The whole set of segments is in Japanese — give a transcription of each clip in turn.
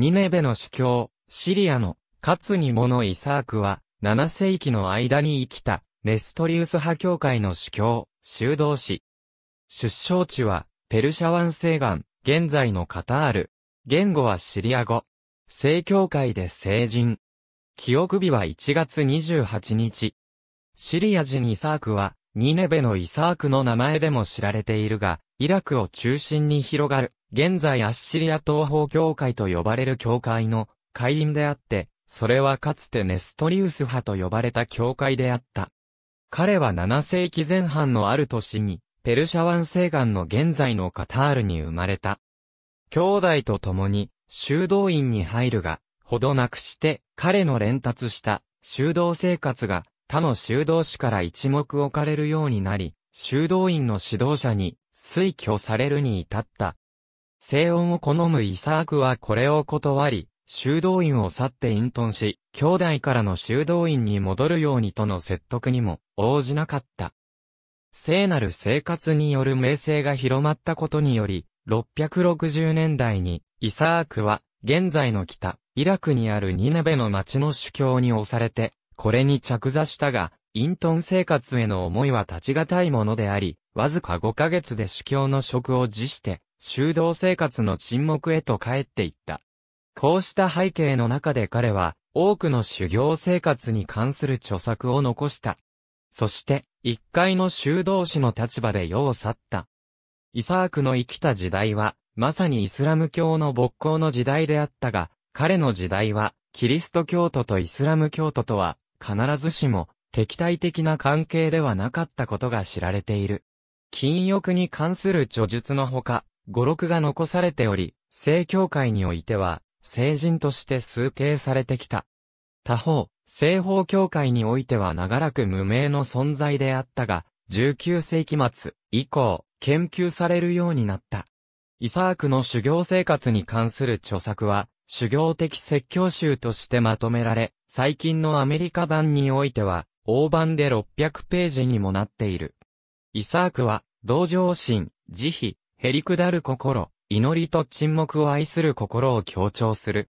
ニネベの主教、シリアの、かつにものイサークは、7世紀の間に生きた、ネストリウス派教会の主教、修道士。出生地は、ペルシャ湾西岸、現在のカタール。言語はシリア語。正教会で成人。記憶日は1月28日。シリア人イサークは、ニネベのイサークの名前でも知られているが、イラクを中心に広がる、現在アッシリア東方教会と呼ばれる教会の会員であって、それはかつてネストリウス派と呼ばれた教会であった。彼は7世紀前半のある年に、ペルシャ湾西岸の現在のカタールに生まれた。兄弟と共に、修道院に入るが、ほどなくして、彼の連達した、修道生活が、他の修道士から一目置かれるようになり、修道院の指導者に推挙されるに至った。静音を好むイサークはこれを断り、修道院を去って隠遁し、兄弟からの修道院に戻るようにとの説得にも応じなかった。聖なる生活による名声が広まったことにより、660年代に、イサークは、現在の北、イラクにあるニネベの町の主教に押されて、これに着座したが、隠遁生活への思いは立ちがたいものであり、わずか5ヶ月で司教の職を辞して、修道生活の沈黙へと帰っていった。こうした背景の中で彼は、多くの修行生活に関する著作を残した。そして、一回の修道士の立場で世を去った。イサークの生きた時代は、まさにイスラム教の勃興の時代であったが、彼の時代は、キリスト教徒とイスラム教徒とは、必ずしも敵対的な関係ではなかったことが知られている。禁欲に関する著述のほか、語録が残されており、正教会においては、聖人として崇敬されてきた。他方、西方教会においては長らく無名の存在であったが、19世紀末以降、研究されるようになった。イサークの修行生活に関する著作は、修行的説教集としてまとめられ、最近のアメリカ版においては、大版で600ページにもなっている。イサークは、同情心、慈悲、へりくだる心、祈りと沈黙を愛する心を強調する。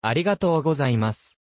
ありがとうございます。